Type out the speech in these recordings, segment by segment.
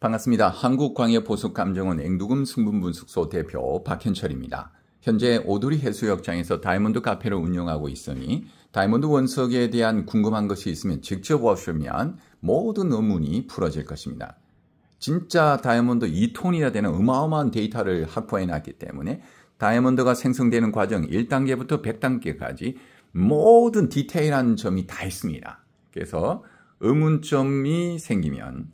반갑습니다. 한국광역보석감정원 앵두금 승분분석소 대표 박현철입니다. 현재 오두리 해수욕장에서 다이몬드 카페를 운영하고 있으니 다이몬드 원석에 대한 궁금한 것이 있으면 직접 오시면 모든 의문이 풀어질 것입니다. 진짜 다이아몬드 2톤이나 되는 어마어마한 데이터를 확보해 놨기 때문에 다이아몬드가 생성되는 과정 1단계부터 100단계까지 모든 디테일한 점이 다 있습니다. 그래서 의문점이 생기면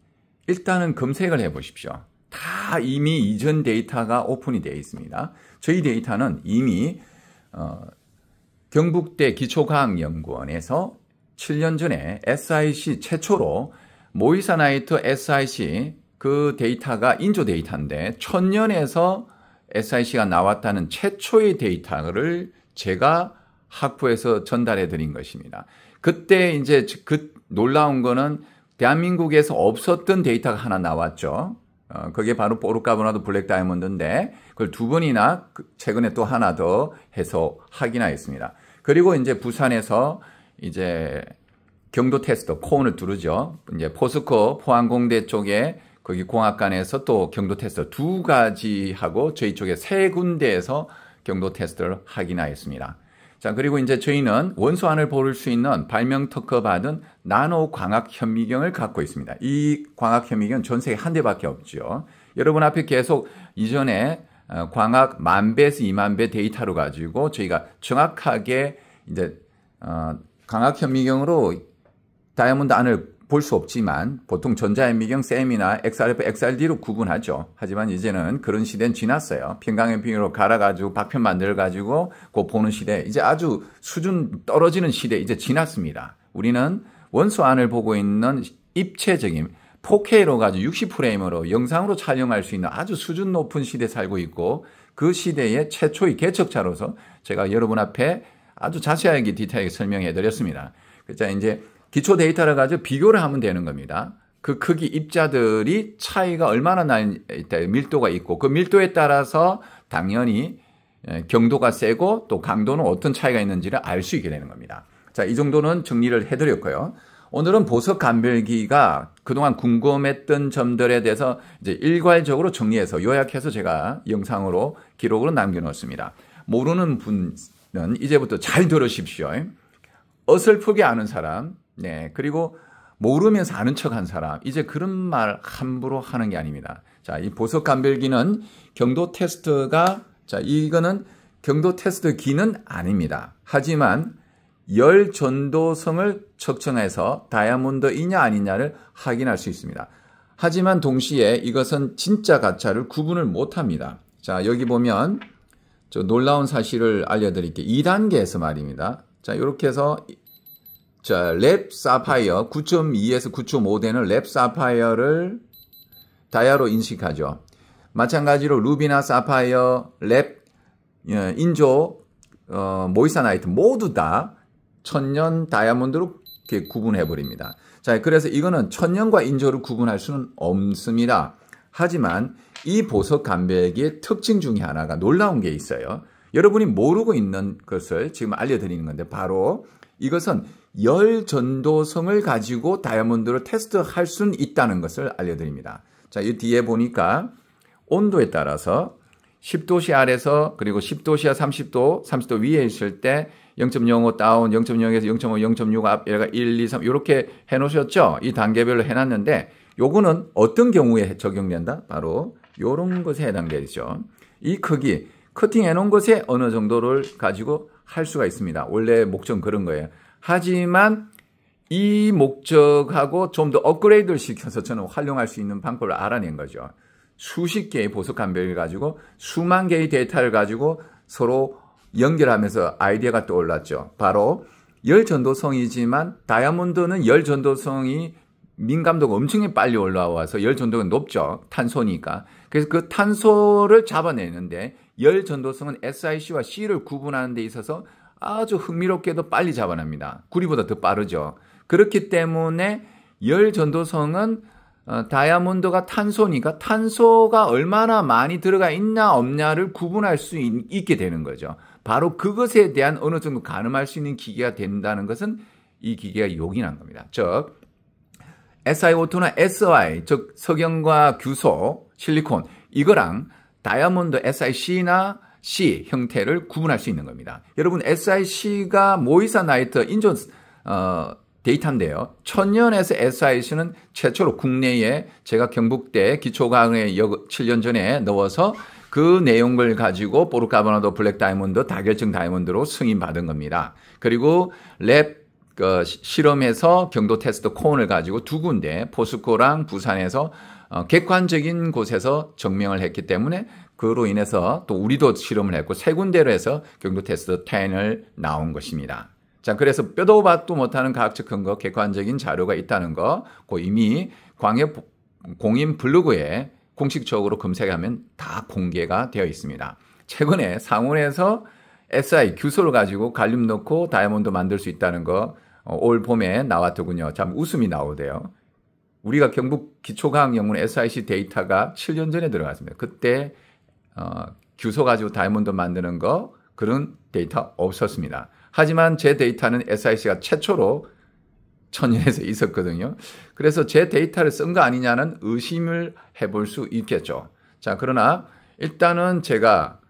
일단은 검색을 해 보십시오. 다 이미 이전 데이터가 오픈이 되어 있습니다. 저희 데이터는 이미 어, 경북대 기초과학연구원에서 7년 전에 SIC 최초로 모이사나이트 SIC 그 데이터가 인조 데이터인데 천년에서 SIC가 나왔다는 최초의 데이터를 제가 학부에서 전달해 드린 것입니다. 그때 이제 그 놀라운 거는 대한민국에서 없었던 데이터가 하나 나왔죠. 어, 그게 바로 보르카보나도 블랙 다이아몬드인데 그걸 두 번이나 그 최근에 또 하나 더 해서 확인하였습니다. 그리고 이제 부산에서 이제 경도 테스트 코온을 두르죠. 이제 포스코 포항공대 쪽에 거기 공학관에서 또 경도 테스트 두 가지 하고 저희 쪽에 세 군데에서 경도 테스트를 확인하였습니다. 자, 그리고 이제 저희는 원소 안을 볼 수 있는 발명 특허 받은 나노 광학 현미경을 갖고 있습니다. 이 광학 현미경 전 세계 한 대밖에 없죠. 여러분 앞에 계속 이전에 어, 광학 만 배에서 이만 배 데이터로 가지고 저희가 정확하게 이제 어, 광학 현미경으로 다이아몬드 안을 볼수 없지만 보통 전자현미경 쌤이나 XRF, XRD로 구분하죠. 하지만 이제는 그런 시대는 지났어요. 평강현미경으로 갈아가지고 박편 만들어가지고 그 보는 시대 이제 아주 수준 떨어지는 시대 이제 지났습니다. 우리는 원소 안을 보고 있는 입체적인 4K로 가지고 60프레임으로 영상으로 촬영할 수 있는 아주 수준 높은 시대 살고 있고 그 시대의 최초의 개척자로서 제가 여러분 앞에 아주 자세하게 디테일하게 설명해 드렸습니다. 그 자 이제 기초 데이터를 가지고 비교를 하면 되는 겁니다. 그 크기 입자들이 차이가 얼마나 나 있다, 밀도가 있고 그 밀도에 따라서 당연히 예, 경도가 세고 또 강도는 어떤 차이가 있는지를 알 수 있게 되는 겁니다. 자, 이 정도는 정리를 해드렸고요. 오늘은 보석 감별기가 그동안 궁금했던 점들에 대해서 이제 일괄적으로 정리해서 요약해서 제가 영상으로 기록으로 남겨놓습니다. 모르는 분은 이제부터 잘 들으십시오. 어설프게 아는 사람, 네. 그리고 모르면서 아는 척한 사람. 이제 그런 말 함부로 하는 게 아닙니다. 자, 이 보석 감별기는 경도 테스트가 자, 이거는 경도 테스트 기는 아닙니다. 하지만 열 전도성을 측정해서 다이아몬드이냐 아니냐를 확인할 수 있습니다. 하지만 동시에 이것은 진짜 가짜를 구분을 못 합니다. 자, 여기 보면 저 놀라운 사실을 알려드릴게요. 2단계에서 말입니다. 자, 이렇게 해서 자, 랩 사파이어 9.2에서 9.5 되는 랩 사파이어를 다이아로 인식하죠. 마찬가지로 루비나 사파이어, 랩, 어, 인조, 어, 모이사나이트 모두 다 천년 다이아몬드로 이렇게 구분해 버립니다. 자, 그래서 이거는 천년과 인조를 구분할 수는 없습니다. 하지만 이 보석 감백의 특징 중에 하나가 놀라운 게 있어요. 여러분이 모르고 있는 것을 지금 알려드리는 건데 바로 이것은 열 전도성을 가지고 다이아몬드를 테스트할 수는 있다는 것을 알려드립니다. 자, 이 뒤에 보니까 온도에 따라서 10도씨 아래서 그리고 10도씨와 30도, 30도 위에 있을 때 0.05 다운, 0.0에서 0.5, 0.6 앞, 얘가 1, 2, 3 이렇게 해놓으셨죠? 이 단계별로 해놨는데 요거는 어떤 경우에 적용된다? 바로 요런 것에 해당되죠. 이 크기, 커팅해놓은 것에 어느 정도를 가지고 할 수가 있습니다. 원래 목적은 그런 거예요. 하지만 이 목적하고 좀 더 업그레이드를 시켜서 저는 활용할 수 있는 방법을 알아낸 거죠. 수십 개의 보석 감별을 가지고 수만 개의 데이터를 가지고 서로 연결하면서 아이디어가 떠올랐죠. 바로 열 전도성이지만 다이아몬드는 열 전도성이 민감도가 엄청나게 빨리 올라와서 열 전도가 높죠. 탄소니까. 그래서 그 탄소를 잡아내는데 열 전도성은 SiC와 C를 구분하는 데 있어서 아주 흥미롭게도 빨리 잡아냅니다. 구리보다 더 빠르죠. 그렇기 때문에 열 전도성은 어, 다이아몬드가 탄소니까 탄소가 얼마나 많이 들어가 있나 없냐를 구분할 수 있, 게 되는 거죠. 바로 그것에 대한 어느 정도 가늠할 수 있는 기계가 된다는 것은 이 기계가 요긴한 겁니다. 즉 SiO2나 SI 즉석영과 규소 실리콘 이거랑 다이아몬드 SiC나 C 형태를 구분할 수 있는 겁니다. 여러분 SIC가 모이사 나이트 인존 어, 데이터인데요. 천년에서 SIC는 최초로 국내에 제가 경북대 기초과학에 7년 전에 넣어서 그 내용을 가지고 보르카바나도 블랙 다이몬드 다결증 다이몬드로 승인받은 겁니다. 그리고 랩그 실험에서 경도 테스트 코온을 가지고 두 군데 포스코랑 부산에서 어, 객관적인 곳에서 증명을 했기 때문에 그로 인해서 또 우리도 실험을 했고 세 군데로 해서 경도 테스트 10을 나온 것입니다. 자, 그래서 뼈도 밭도 못하는 과학적 근거, 객관적인 자료가 있다는 거, 그 이미 광역 공인 블로그에 공식적으로 검색하면 다 공개가 되어 있습니다. 최근에 상온에서 SI 규소를 가지고 갈륨 넣고 다이아몬드 만들 수 있다는 거, 어, 올 봄에 나왔더군요. 참 웃음이 나오대요. 우리가 경북 기초과학연구원 SIC 데이터가 7년 전에 들어갔습니다. 그때 어, 규소 가지고 다이아몬드 만드는 거 그런 데이터 없었습니다. 하지만 제 데이터는 SIC가 최초로 천연에서 있었거든요. 그래서 제 데이터를 쓴 거 아니냐는 의심을 해볼 수 있겠죠. 자, 그러나 일단은 제가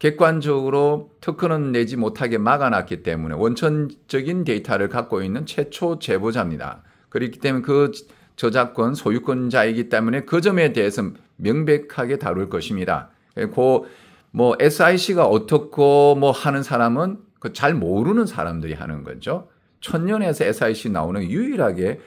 객관적으로 특허는 내지 못하게 막아놨기 때문에 원천적인 데이터를 갖고 있는 최초 제보자입니다. 그렇기 때문에 그 저작권 소유권자이기 때문에 그 점에 대해서 명백하게 다룰 것입니다. 그뭐 예, SIC가 어떻고 뭐 하는 사람은 그 잘 모르는 사람들이 하는 거죠. 천년에서 SIC 나오는 유일하게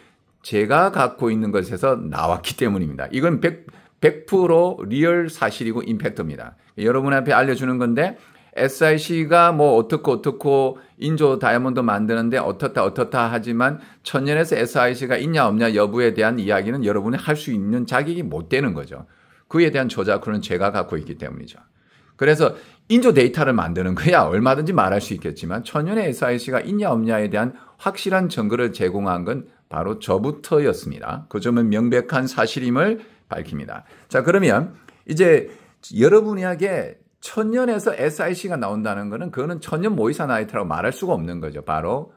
제가 갖고 있는 것에서 나왔기 때문입니다. 이건 100, 100% 리얼 사실이고 임팩트입니다. 여러분 앞에 알려주는 건데 SIC가 뭐 어떻고 어떻고 인조 다이아몬드 만드는데 어떻다 어떻다 하지만 천년에서 SIC가 있냐 없냐 여부에 대한 이야기는 여러분이 할 수 있는 자격이 못 되는 거죠. 그에 대한 저작권은 제가 갖고 있기 때문이죠. 그래서 인조 데이터를 만드는 거야 얼마든지 말할 수 있겠지만 천연의 SIC가 있냐 없냐에 대한 확실한 증거를 제공한 건 바로 저부터였습니다. 그 점은 명백한 사실임을 밝힙니다. 자 그러면 이제 여러분에게 천연에서 SIC가 나온다는 거는 그거는 천연 모의사 나이트라고 말할 수가 없는 거죠. 바로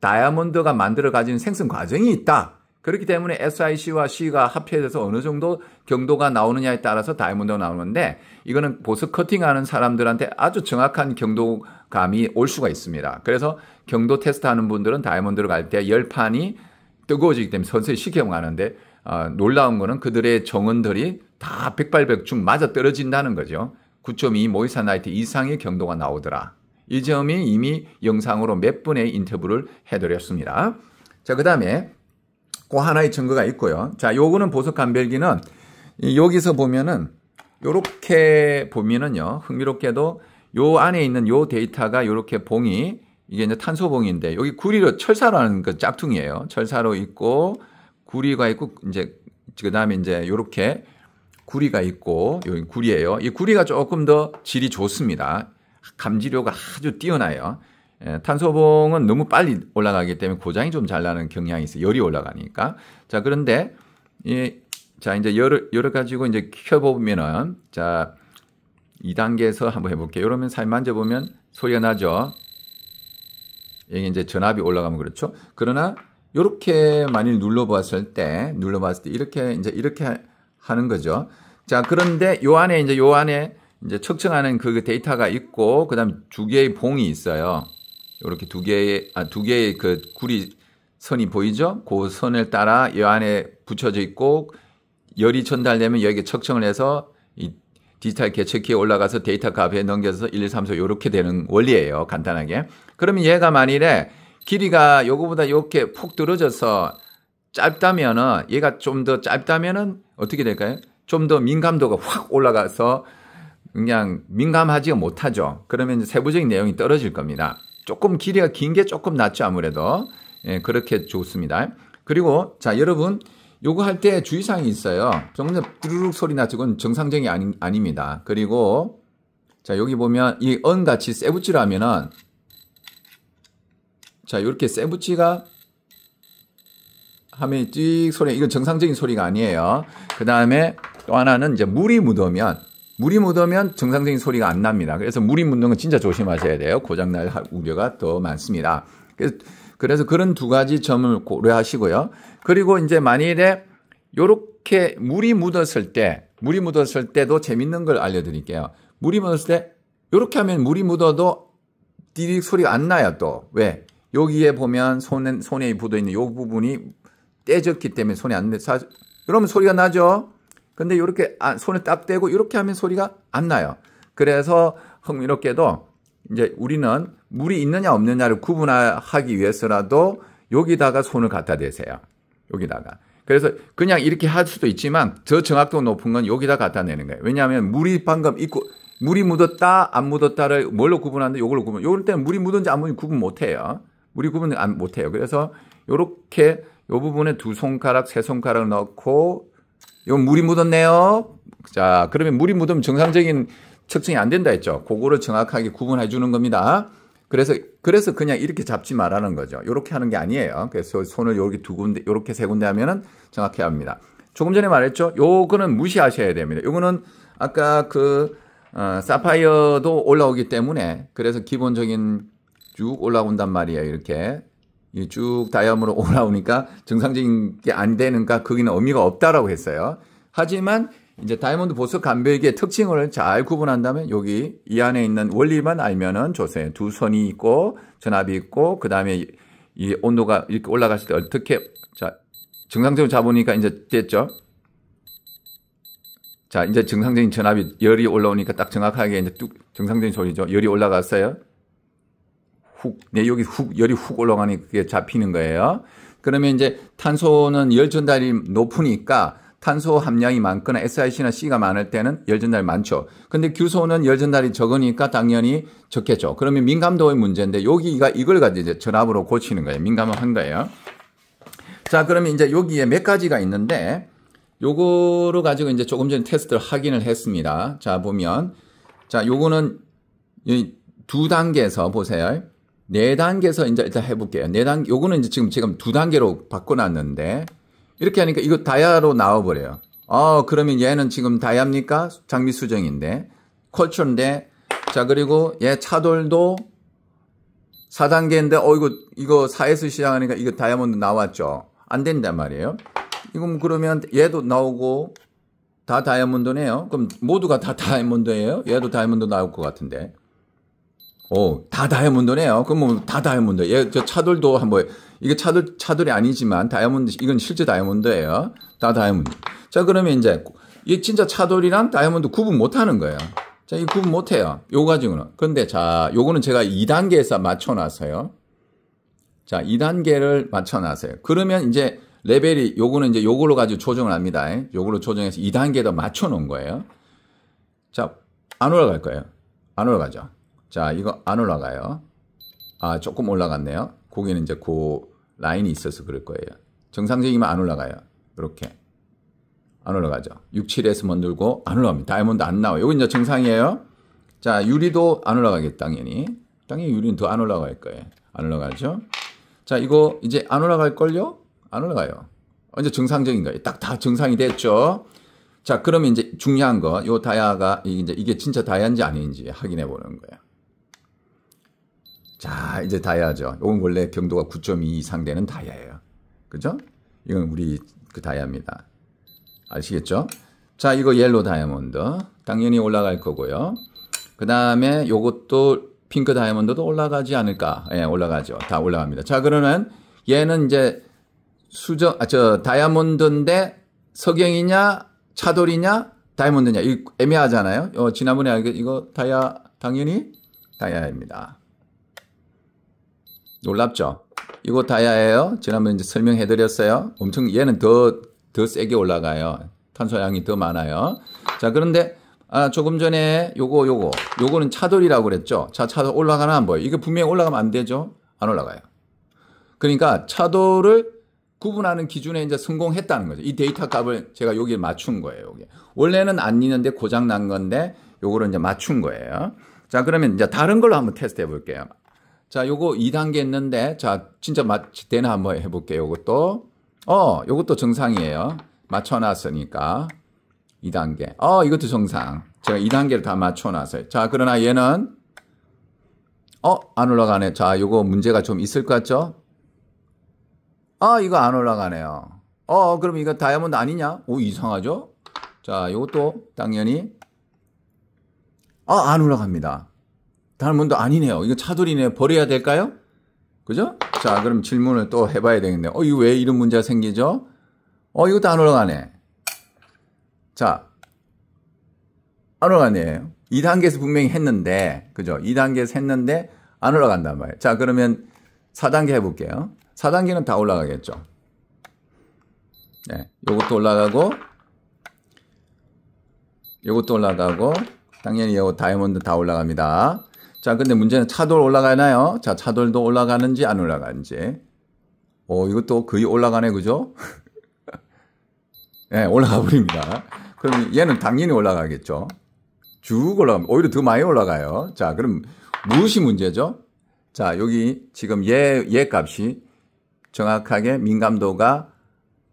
다이아몬드가 만들어 가진 생성 과정이 있다. 그렇기 때문에 SIC와 C가 합해져서 어느 정도 경도가 나오느냐에 따라서 다이아몬드가 나오는데 이거는 보스 커팅하는 사람들한테 아주 정확한 경도감이 올 수가 있습니다. 그래서 경도 테스트하는 분들은 다이아몬드를 갈 때 열판이 뜨거워지기 때문에 선수히 시켜하는데 어, 놀라운 거는 그들의 정원들이 다 백발백중 맞아 떨어진다는 거죠. 9.2 모이사 나이트 이상의 경도가 나오더라. 이 점이 이미 영상으로 몇 분의 인터뷰를 해드렸습니다. 자, 그 다음에 그 하나의 증거가 있고요. 자, 요거는 보석 감별기는 여기서 보면은 요렇게 보면은요. 흥미롭게도 요 안에 있는 요 데이터가 요렇게 봉이 이게 이제 탄소봉인데 여기 구리로 철사라는 그 짝퉁이에요. 철사로 있고 구리가 있고 이제 그다음에 이제 요렇게 구리가 있고 여기 구리예요. 이 구리가 조금 더 질이 좋습니다. 감지료가 아주 뛰어나요. 예, 탄소봉은 너무 빨리 올라가기 때문에 고장이 좀 잘 나는 경향이 있어요. 열이 올라가니까. 자, 그런데, 예, 자, 이제 열을, 열을 가지고 이제 켜보면은, 자, 2단계에서 한번 해볼게요. 이러면 살 만져보면 소리가 나죠. 이게 이제 전압이 올라가면 그렇죠. 그러나, 요렇게 많이 눌러봤을 때, 눌러봤을 때 이렇게, 이제 이렇게 하는 거죠. 자, 그런데 요 안에, 이제 요 안에 이제 측정하는 그 데이터가 있고, 그 다음 두개의 봉이 있어요. 이렇게 두 개의 아두 개의 그 구리 선이 보이죠? 그 선을 따라 여 안에 붙여져 있고 열이 전달되면 여기에 척청을 해서 이 디지털 개척키에 올라가서 데이터 값에 넘겨서 1, 2, 3, 4 이렇게 되는 원리예요. 간단하게. 그러면 얘가 만일에 길이가 요거보다 이렇게 푹떨어져서 짧다면은 얘가 좀 더 짧다면은 어떻게 될까요? 좀 더 민감도가 확 올라가서 그냥 민감하지 못하죠. 그러면 세부적인 내용이 떨어질 겁니다. 조금 길이가 긴 게 조금 낫죠 아무래도 예, 그렇게 좋습니다. 그리고 자 여러분 요거 할 때 주의사항이 있어요. 정말 뚜루룩 소리 나죠. 그건 정상적이 아니, 아닙니다. 그리고 자 여기 보면 이 언같이 세부치를 하면은 자 이렇게 세부치가 하면 띠익 소리 이건 정상적인 소리가 아니에요. 그 다음에 또 하나는 이제 물이 묻으면 물이 묻으면 정상적인 소리가 안 납니다. 그래서 물이 묻는 건 진짜 조심하셔야 돼요. 고장날 우려가 더 많습니다. 그래서, 그래서 그런 두 가지 점을 고려하시고요. 그리고 이제 만일에 요렇게 물이 묻었을 때, 물이 묻었을 때도 재밌는 걸 알려드릴게요. 물이 묻었을 때, 요렇게 하면 물이 묻어도 디딕 소리가 안 나요, 또. 왜? 여기에 보면 손에, 손에 묻어있는 요 부분이 떼졌기 때문에 손에 안 돼. 사, 그러면 소리가 나죠? 근데 이렇게 아, 손을딱 대고 이렇게 하면 소리가 안 나요. 그래서 흥미롭게도 이제 우리는 물이 있느냐 없느냐를 구분하기 위해서라도 여기다가 손을 갖다 대세요. 여기다가. 그래서 그냥 이렇게 할 수도 있지만 더 정확도 높은 건 여기다 갖다 내는 거예요. 왜냐하면 물이 방금 있고 물이 묻었다 안 묻었다를 뭘로 구분하는데 이걸로 구분. 요럴 때는 물이 묻은지 안 묻은지 구분 못 해요. 물이 구분 안 못 해요. 그래서 이렇게이 부분에 두 손가락 세 손가락 을 넣고 이건 물이 묻었네요. 자, 그러면 물이 묻으면 정상적인 측정이 안 된다 했죠. 그거를 정확하게 구분해 주는 겁니다. 그래서 그래서 그냥 이렇게 잡지 말라는 거죠. 이렇게 하는 게 아니에요. 그래서 손을 이렇게 두 군데, 이렇게 세 군데 하면은 정확해야 합니다. 조금 전에 말했죠. 요거는 무시하셔야 됩니다. 요거는 아까 그 어, 사파이어도 올라오기 때문에 그래서 기본적인 쭉 올라온단 말이에요. 이렇게 쭉다이아몬드로 올라오니까 정상적인 게 안 되는가 거기는 의미가 없다라고 했어요. 하지만 이제 다이아몬드 보석 간별의 특징을 잘 구분한다면 여기 이 안에 있는 원리만 알면은 좋세니두 선이 있고 전압이 있고 그 다음에 이 온도가 이렇게 올라갔을 때 어떻게 자 정상적으로 잡으니까 이제 됐죠. 자 이제 정상적인 전압이 열이 올라오니까 딱 정확하게 이제 뚝 정상적인 소리죠. 열이 올라갔어요. 훅, 네, 여기 훅, 열이 훅 올라가니 그게 잡히는 거예요. 그러면 이제 탄소는 열 전달이 높으니까 탄소 함량이 많거나 SiC나 C가 많을 때는 열 전달이 많죠. 근데 규소는 열 전달이 적으니까 당연히 적겠죠. 그러면 민감도의 문제인데 여기가 이걸 가지고 이제 전압으로 고치는 거예요. 민감한 거예요. 자, 그러면 이제 여기에 몇 가지가 있는데 요거를 가지고 이제 조금 전에 테스트를 확인을 했습니다. 자, 보면 자, 요거는 두 단계에서 보세요. 네 단계에서 이제 일단 해볼게요. 네 단, 요거는 이제 지금 지금 두 단계로 바꿔놨는데 이렇게 하니까 이거 다이아로 나와버려요. 어, 그러면 얘는 지금 다이아입니까? 장미 수정인데 컬처인데 자 그리고 얘 차돌도 4단계인데 어 이거 이거 4에서 시작하니까 이거 다이아몬드 나왔죠. 안 된단 말이에요. 이건 뭐 그러면 얘도 나오고 다 다이아몬드네요. 그럼 모두가 다 다이아몬드예요? 얘도 다이아몬드 나올 것 같은데. 오, 어, 다 다이아몬드네요. 그럼 뭐다 다이아몬드. 예, 저 차돌도 한번 이게 차돌 차돌이 아니지만 다이아몬드 이건 실제 다이아몬드예요. 다 다이아몬드. 자, 그러면 이제 이게 진짜 차돌이랑 다이아몬드 구분 못 하는 거예요. 자, 이 구분 못 해요. 요 가지고는. 근데 자, 요거는 제가 2단계에서 맞춰 놨어요. 자, 2단계를 맞춰 놨어요. 그러면 이제 레벨이 요거는 이제 요걸로 가지고 조정을 합니다. 요걸로 조정해서 2단계 더 맞춰 놓은 거예요. 자, 안 올라갈 거예요. 안 올라가죠. 자, 이거 안 올라가요. 아, 조금 올라갔네요. 거기는 이제 그 라인이 있어서 그럴 거예요. 정상적이면 안 올라가요. 이렇게. 안 올라가죠. 6, 7에서 만들고 안 올라갑니다. 다이아몬드 안 나와요. 여기 이제 정상이에요. 자, 유리도 안 올라가겠죠, 당연히. 당연히 유리는 더 안 올라갈 거예요. 안 올라가죠. 자, 이거 이제 안 올라갈걸요? 안 올라가요. 어, 이제 정상적인 거예요. 딱 다 정상이 됐죠. 자, 그러면 이제 중요한 거, 요 다이아가, 이제 이게 진짜 다이아인지 아닌지 확인해 보는 거예요. 자, 이제 다이아죠. 이건 원래 경도가 9.2 이상 되는 다이아예요. 그죠? 이건 우리 그 다이아입니다. 아시겠죠? 자, 이거 옐로 다이아몬드. 당연히 올라갈 거고요. 그 다음에 요것도 핑크 다이아몬드도 올라가지 않을까? 예, 올라가죠. 다 올라갑니다. 자, 그러면 얘는 이제 수정, 아, 저, 다이아몬드인데 석영이냐, 차돌이냐, 다이아몬드냐. 이 애매하잖아요. 어, 지난번에 이거 다이아, 당연히 다이아입니다. 놀랍죠? 이거 다이아예요. 지난번에 이제 설명해 드렸어요. 엄청 얘는 더 더 세게 올라가요. 탄소량이 더 많아요. 자, 그런데 아, 조금 전에 요거 요거 요거는 차돌이라고 그랬죠. 자, 차돌 올라가나 안보여 이게 분명히 올라가면 안 되죠. 안 올라가요. 그러니까 차돌을 구분하는 기준에 이제 성공했다는 거죠. 이 데이터 값을 제가 여기에 맞춘 거예요. 여기. 원래는 안 있는데 고장 난 건데 요거를 이제 맞춘 거예요. 자, 그러면 이제 다른 걸로 한번 테스트 해 볼게요. 자, 요거 2단계 했는데, 자, 진짜 마치 대나 한번 해볼게요. 요것도. 어, 요것도 정상이에요. 맞춰놨으니까. 2단계. 어, 이것도 정상. 제가 2단계를 다 맞춰놨어요. 자, 그러나 얘는, 어, 안 올라가네. 자, 요거 문제가 좀 있을 것 같죠? 아, 이거 안 올라가네요. 어, 그럼 이거 다이아몬드 아니냐? 오, 이상하죠? 자, 요것도 당연히, 어, 안 올라갑니다. 다른 분도 아니네요. 이거 차돌이네 버려야 될까요? 그죠? 자, 그럼 질문을 또 해봐야 되겠네요. 어, 이거 왜 이런 문제가 생기죠? 어, 이것도 안 올라가네. 자, 안올라가네 2단계에서 분명히 했는데, 그죠? 2단계에서 했는데, 안 올라간단 말이에요. 자, 그러면 4단계 해볼게요. 4단계는 다 올라가겠죠. 네, 요것도 올라가고, 요것도 올라가고, 당연히 요 다이아몬드 다 올라갑니다. 자, 근데 문제는 차돌 올라가나요? 자, 차돌도 올라가는지 안 올라가는지. 오, 이것도 거의 올라가네, 그죠? 예, 네, 올라가 버립니다. 그럼 얘는 당연히 올라가겠죠. 쭉 올라가면 오히려 더 많이 올라가요. 자, 그럼 무엇이 문제죠? 자, 여기 지금 얘, 예, 얘 예 값이 정확하게 민감도가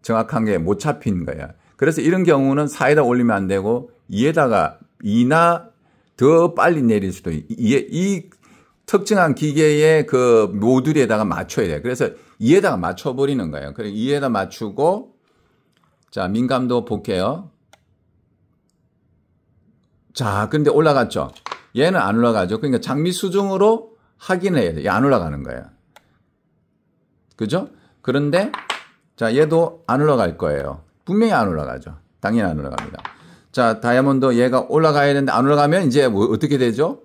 정확한 게 못 잡힌 거야. 그래서 이런 경우는 4에다 올리면 안 되고 2에다가 2나 더 빨리 내릴 수도 있, 이, 이 특정한 기계의 그 모듈에다가 맞춰야 돼 그래서 이에다가 맞춰버리는 거예요. 그래 이에다 맞추고 자 민감도 볼게요. 자 근데 올라갔죠. 얘는 안 올라가죠. 그러니까 장미 수중으로 확인해야 돼. 얘안 올라가는 거예요. 그죠? 그런데 자 얘도 안 올라갈 거예요. 분명히 안 올라가죠. 당연히 안 올라갑니다. 자, 다이아몬드 얘가 올라가야 되는데 안 올라가면 이제 뭐 어떻게 되죠?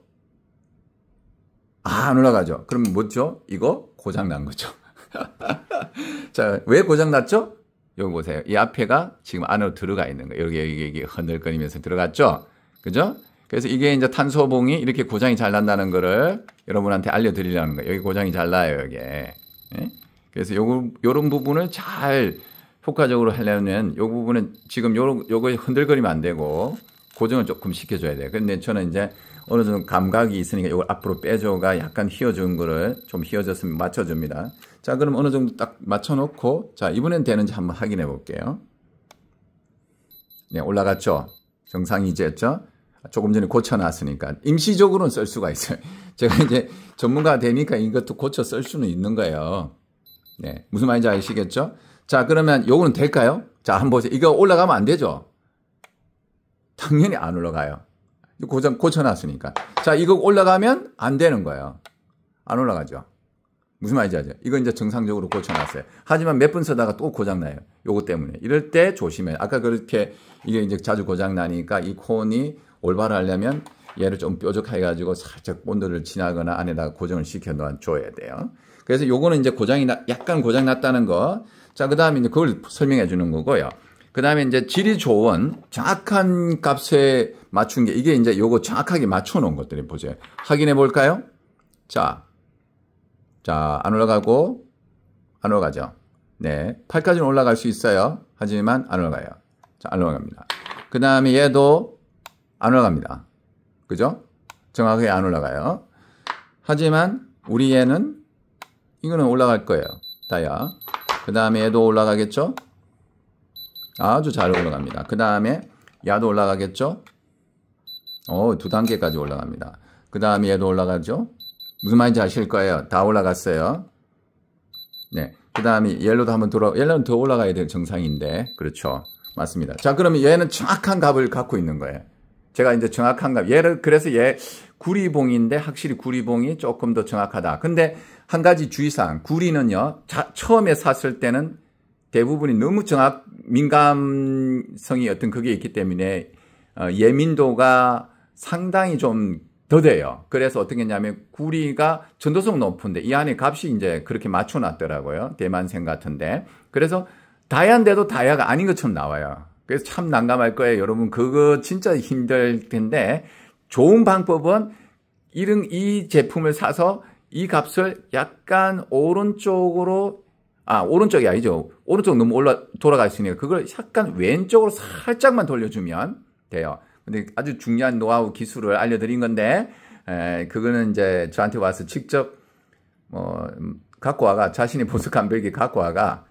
아, 안 올라가죠. 그럼 뭐죠? 이거 고장 난 거죠. 자, 왜 고장 났죠? 여기 보세요. 이 앞에가 지금 안으로 들어가 있는 거 여기, 여기, 여기 흔들거리면서 들어갔죠? 그죠? 그래서 이게 이제 탄소봉이 이렇게 고장이 잘 난다는 거를 여러분한테 알려드리려는 거예요. 여기 고장이 잘 나요, 여기. 예? 그래서 요, 요런 부분을 잘 효과적으로 하려면 요 부분은 지금 요, 요거 흔들거리면 안 되고 고정을 조금 시켜줘야 돼요. 근데 저는 이제 어느 정도 감각이 있으니까 이걸 앞으로 빼줘가 약간 휘어준 거를 좀 휘어졌으면 맞춰줍니다. 자, 그럼 어느 정도 딱 맞춰놓고, 자, 이번엔 되는지 한번 확인해 볼게요. 네, 올라갔죠? 정상이지였죠? 조금 전에 고쳐놨으니까. 임시적으로는 쓸 수가 있어요. 제가 이제 전문가 되니까 이것도 고쳐 쓸 수는 있는 거예요. 네, 무슨 말인지 아시겠죠? 자, 그러면 요거는 될까요? 자, 한번 보세요. 이거 올라가면 안 되죠? 당연히 안 올라가요. 고장 고쳐놨으니까. 자, 이거 올라가면 안 되는 거예요. 안 올라가죠. 무슨 말인지 아죠 이건 이제 정상적으로 고쳐놨어요. 하지만 몇 분써다가또 고장나요. 요거 때문에. 이럴 때 조심해요. 아까 그렇게 이게 이제 자주 고장나니까 이 콘이 올바로 하려면 얘를 좀뾰족해 가지고 살짝 본드를 지나거나 안에다가 고정을 시켜 놓아줘야 돼요. 그래서 요거는 이제 고장이 나, 약간 고장 났다는 거. 자, 그 다음에 이제 그걸 설명해 주는 거고요. 그 다음에 이제 질이 좋은 정확한 값에 맞춘 게, 이게 이제 요거 정확하게 맞춰 놓은 것들이 보세요. 확인해 볼까요? 자, 자, 안 올라가고, 안 올라가죠. 네, 8까지는 올라갈 수 있어요. 하지만 안 올라가요. 자, 안 올라갑니다. 그 다음에 얘도 안 올라갑니다. 그죠? 정확하게 안 올라가요. 하지만 우리 얘는 이거는 올라갈 거예요. 다야. 그 다음에 얘도 올라가겠죠? 아주 잘 올라갑니다. 그 다음에 야도 올라가겠죠? 어, 두 단계까지 올라갑니다. 그 다음에 얘도 올라가죠? 무슨 말인지 아실 거예요. 다 올라갔어요. 네. 그 다음에 옐로도 한번 돌아, 옐로는 더 올라가야 될 정상인데. 그렇죠. 맞습니다. 자, 그러면 얘는 정확한 값을 갖고 있는 거예요. 제가 이제 정확한 값, 얘를, 그래서 얘, 구리봉인데 확실히 구리봉이 조금 더 정확하다. 근데 한 가지 주의사항. 구리는요, 자, 처음에 샀을 때는 대부분이 너무 정확, 민감성이 어떤 그게 있기 때문에 어, 예민도가 상당히 좀 더돼요. 그래서 어떻게 했냐면 구리가 전도성 높은데 이 안에 값이 이제 그렇게 맞춰놨더라고요. 대만생 같은데. 그래서 다야인데도 다이아가 아닌 것처럼 나와요. 그래서 참 난감할 거예요. 여러분, 그거 진짜 힘들 텐데, 좋은 방법은 이런 이 제품을 사서 이 값을 약간 오른쪽으로 아 오른쪽이 아니죠 오른쪽 너무 올라 돌아갈 수 있는 그걸 약간 왼쪽으로 살짝만 돌려주면 돼요 근데 아주 중요한 노하우 기술을 알려드린 건데 에, 그거는 이제 저한테 와서 직접 뭐 음, 갖고 와가 자신의보석감별기 갖고 와가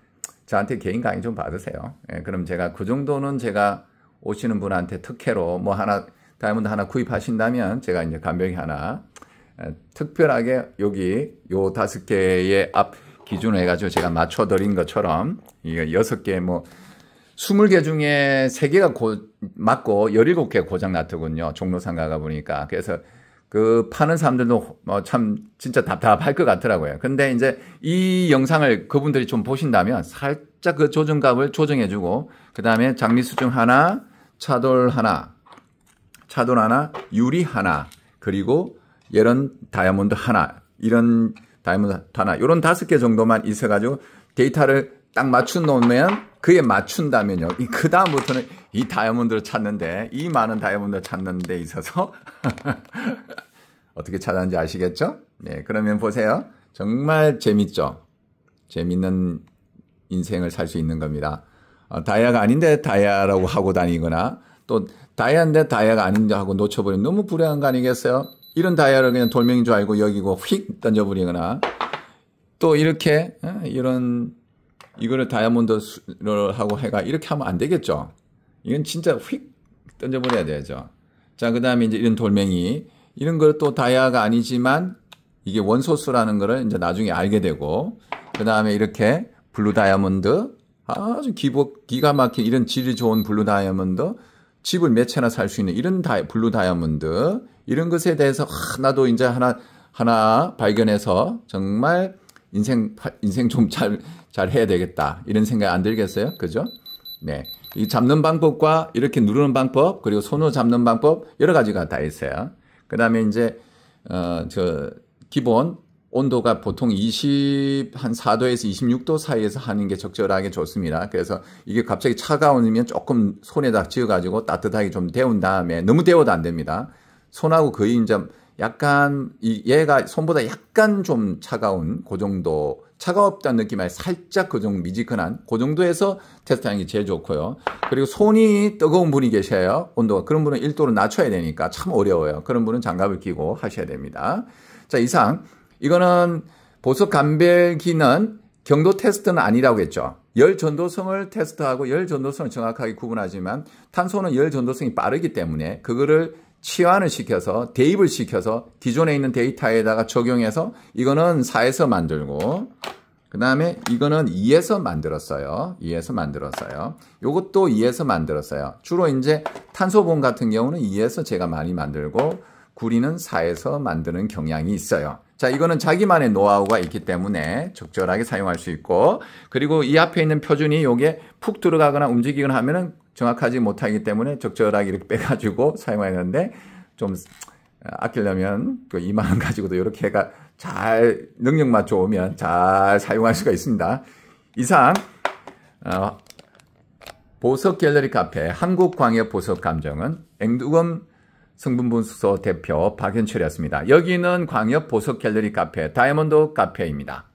저한테 개인 강의 좀 받으세요 에, 예, 그럼 제가 그 정도는 제가 오시는 분한테 특혜로 뭐 하나 다이아몬드 하나 구입하신다면 제가 이제 간병이 하나 특별하게 여기 요 다섯 개의 앞 기준으로 해가지고 제가 맞춰드린 것처럼 이거 여섯 개뭐 스물 개 중에 세개가 맞고 열일곱 개 고장 났더군요. 종로상 가가 보니까. 그래서 그 파는 사람들도 뭐 참 진짜 답답할 것 같더라고요. 근데 이제 이 영상을 그분들이 좀 보신다면 살짝 그 조정값을 조정해주고 그 다음에 장미 수중 하나, 차돌 하나, 차돈 하나, 유리 하나, 그리고 이런 다이아몬드 하나, 이런 다이아몬드 하나, 이런 다섯 개 정도만 있어가지고 데이터를 딱 맞춘 놓으면 그에 맞춘다면요. 그 다음부터는 이 다이아몬드를 찾는데 이 많은 다이아몬드를 찾는 데 있어서 어떻게 찾았는지 아시겠죠? 네, 그러면 보세요. 정말 재밌죠. 재밌는 인생을 살 수 있는 겁니다. 어, 다이아가 아닌데 다이아라고 하고 다니거나 또 다이아인데 다이아가 아닌데 하고 놓쳐버리면 너무 불행한 거 아니겠어요? 이런 다이아를 그냥 돌멩인 줄 알고 여기고 휙 던져버리거나 또 이렇게 예, 이런 이거를 다이아몬드를 하고 해가 이렇게 하면 안 되겠죠. 이건 진짜 휙 던져버려야 되죠. 자, 그 다음에 이제 이런 돌멩이 이런 걸 또 다이아가 아니지만 이게 원소수라는 거를 이제 나중에 알게 되고 그 다음에 이렇게 블루 다이아몬드 아주 기복, 기가 막힌 이런 질이 좋은 블루 다이아몬드 집을 몇 채나 살 수 있는 이런 다 블루 다이아몬드 이런 것에 대해서 하, 아, 나도 이제 하나 하나 발견해서 정말 인생 인생 좀 잘 잘 해야 되겠다 이런 생각 안 들겠어요? 그죠? 네. 이 잡는 방법과 이렇게 누르는 방법 그리고 손으로 잡는 방법 여러 가지가 다 있어요. 그다음에 이제 어 저 기본 온도가 보통 20, 한 4도에서 26도 사이에서 하는 게 적절하게 좋습니다. 그래서 이게 갑자기 차가우면 조금 손에다 쥐어가지고 따뜻하게 좀 데운 다음에 너무 데워도 안 됩니다. 손하고 거의 이제 약간 이 얘가 손보다 약간 좀 차가운 그 정도 차가웠다는 느낌 아 살짝 그 정도 미지근한 그 정도에서 테스트하는 게 제일 좋고요. 그리고 손이 뜨거운 분이 계셔요. 온도가 그런 분은 1도로 낮춰야 되니까 참 어려워요. 그런 분은 장갑을 끼고 하셔야 됩니다. 자 이상 이거는 보석 감별기는 경도 테스트는 아니라고 했죠. 열 전도성을 테스트하고 열 전도성을 정확하게 구분하지만 탄소는 열 전도성이 빠르기 때문에 그거를 치환을 시켜서 대입을 시켜서 기존에 있는 데이터에다가 적용해서 이거는 4에서 만들고 그 다음에 이거는 2에서 만들었어요. 2에서 만들었어요. 이것도 2에서 만들었어요. 주로 이제 탄소봉 같은 경우는 2에서 제가 많이 만들고 구리는 4에서 만드는 경향이 있어요. 자, 이거는 자기만의 노하우가 있기 때문에 적절하게 사용할 수 있고, 그리고 이 앞에 있는 표준이 요게 푹 들어가거나 움직이거나 하면은 정확하지 못하기 때문에 적절하게 이렇게 빼가지고 사용하는데, 좀 어, 아끼려면 그2만 가지고도 이렇게 해가 잘 능력만 좋으면 잘 사용할 수가 있습니다. 이상, 어, 보석 갤러리 카페 한국광역 보석 감정은 앵두검 성분분석소 대표 박현철이었습니다. 여기는 광역 보석 갤러리 카페 다이아몬드 카페입니다.